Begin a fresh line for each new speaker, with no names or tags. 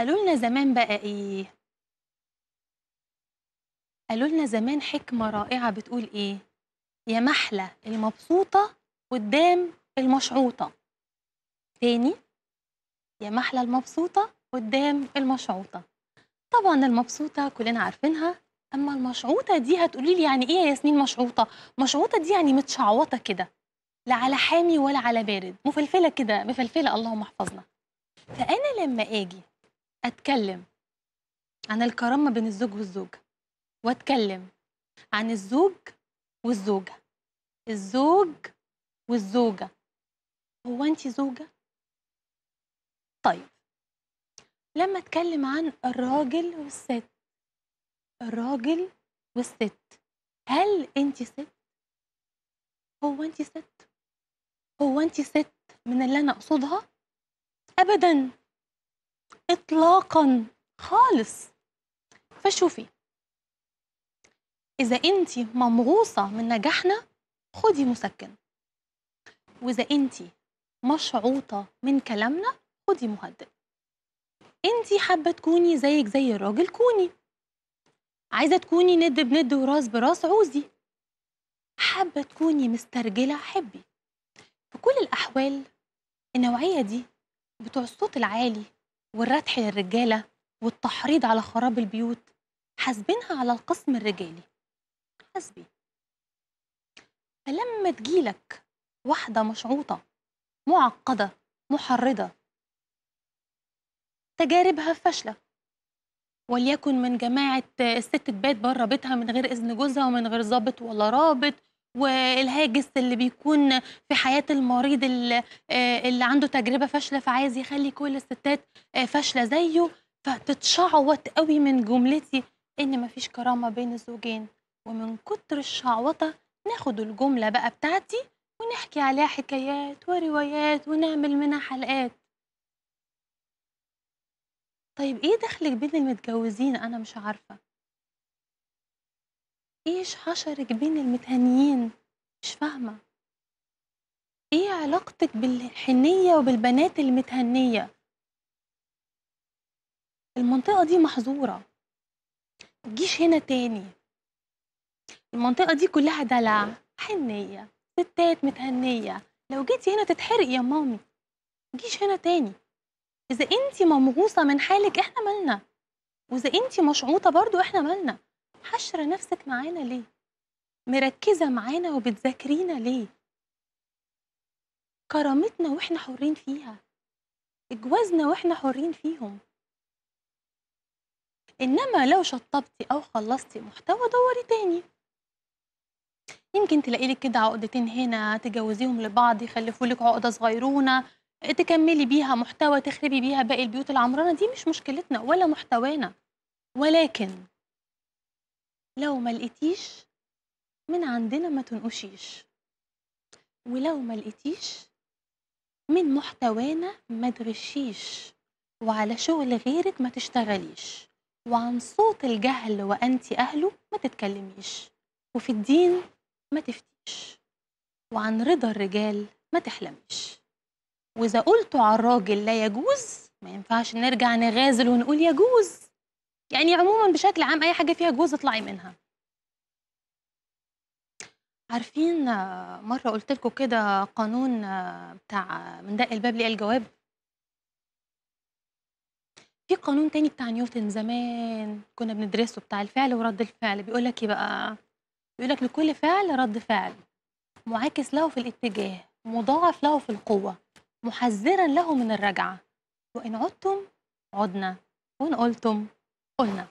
قالوا لنا زمان بقى ايه قالوا لنا زمان حكمه رائعه بتقول ايه يا محلى المبسوطه قدام المشعوطه تاني يا محلى المبسوطه قدام المشعوطه طبعا المبسوطه كلنا عارفينها اما المشعوطه دي هتقولي لي يعني ايه يا ياسمين مشعوطه مشعوطه دي يعني متشعوطه كده لا على حامي ولا على بارد مفلفله كده مفلفله اللهم احفظنا فانا لما اجي أتكلم عن الكرامة بين الزوج والزوجة وأتكلم عن الزوج والزوجة الزوج والزوجة هو أنت زوجة؟ طيب لما أتكلم عن الراجل والست الراجل والست هل أنت ست؟ هو أنت ست؟ هو أنت ست من اللي أنا أقصدها؟ أبداً إطلاقا خالص فشوفي إذا أنت ممغوصة من نجاحنا خدي مسكن وإذا أنت مشعوطة من كلامنا خدي مهدئ أنت حابة تكوني زيك زي الراجل كوني عايزة تكوني ند بند وراس براس عوزي حابة تكوني مسترجلة حبي في كل الأحوال النوعية دي بتوع الصوت العالي والردح للرجالة والتحريض على خراب البيوت حاسبينها على القسم الرجالي حاسبي فلما تجيلك واحدة مشعوطة معقدة محرضة تجاربها فاشلة وليكن من جماعة الست تبات بره بيتها من غير إذن جوزها ومن غير ظابط ولا رابط والهاجس اللي بيكون في حياه المريض آه، اللي, عنده تجربه فاشله فعايز يخلي كل الستات آه، فاشله زيه فتتشعوط قوي من جملتي ان مفيش كرامه بين الزوجين ومن كتر الشعوطه ناخد الجمله بقى بتاعتي ونحكي عليها حكايات وروايات ونعمل منها حلقات طيب ايه دخلك بين المتجوزين انا مش عارفه إيش حشرك بين المتهنيين مش فاهمة. إيه علاقتِك بالحنيّة وبالبنات المتهنيّة؟ المنطقة دي محظورة، جيش هنا تاني. المنطقة دي كلّها دلع، حنيّة، ستات متهنيّة، لو جيتي هنا تتحرقي يا مامي، جيش هنا تاني. إذا انتي ممغوصة من حالِك إحنا مالنا، وإذا أنتِ مشعوطة برضه إحنا مالنا واذا انتي مشعوطه برضه احنا مالنا حشر نفسك معانا ليه مركزه معانا وبتذاكرينا ليه كرامتنا واحنا حرين فيها جوازنا واحنا حرين فيهم انما لو شطبتي او خلصتي محتوى دوري تاني يمكن تلاقي لك كده عقدتين هنا تجوزيهم لبعض يخلفوا لك عقده صغيرونه تكملي بيها محتوى تخربي بيها باقي البيوت العمرانه دي مش مشكلتنا ولا محتوانا ولكن لو ما لقيتيش من عندنا ما تنقشيش ولو ما لقيتيش من محتوانا ما تغشيش وعلى شغل غيرك ما تشتغليش وعن صوت الجهل وأنت أهله ما تتكلميش وفي الدين ما تفتيش وعن رضا الرجال ما تحلميش وإذا قلتوا على الراجل لا يجوز ما ينفعش نرجع نغازل ونقول يجوز يعني عموما بشكل عام اي حاجه فيها جوز اطلعي منها عارفين آه، مره قلت لكم كده قانون آه، بتاع من دق الباب ليه الجواب في قانون تاني بتاع نيوتن زمان كنا بندرسه بتاع الفعل ورد الفعل بيقول لك ايه بقى بيقول لك لكل فعل رد فعل معاكس له في الاتجاه مضاعف له في القوه محذرا له من الرجعه وان عدتم عدنا وان قلتم Ольна.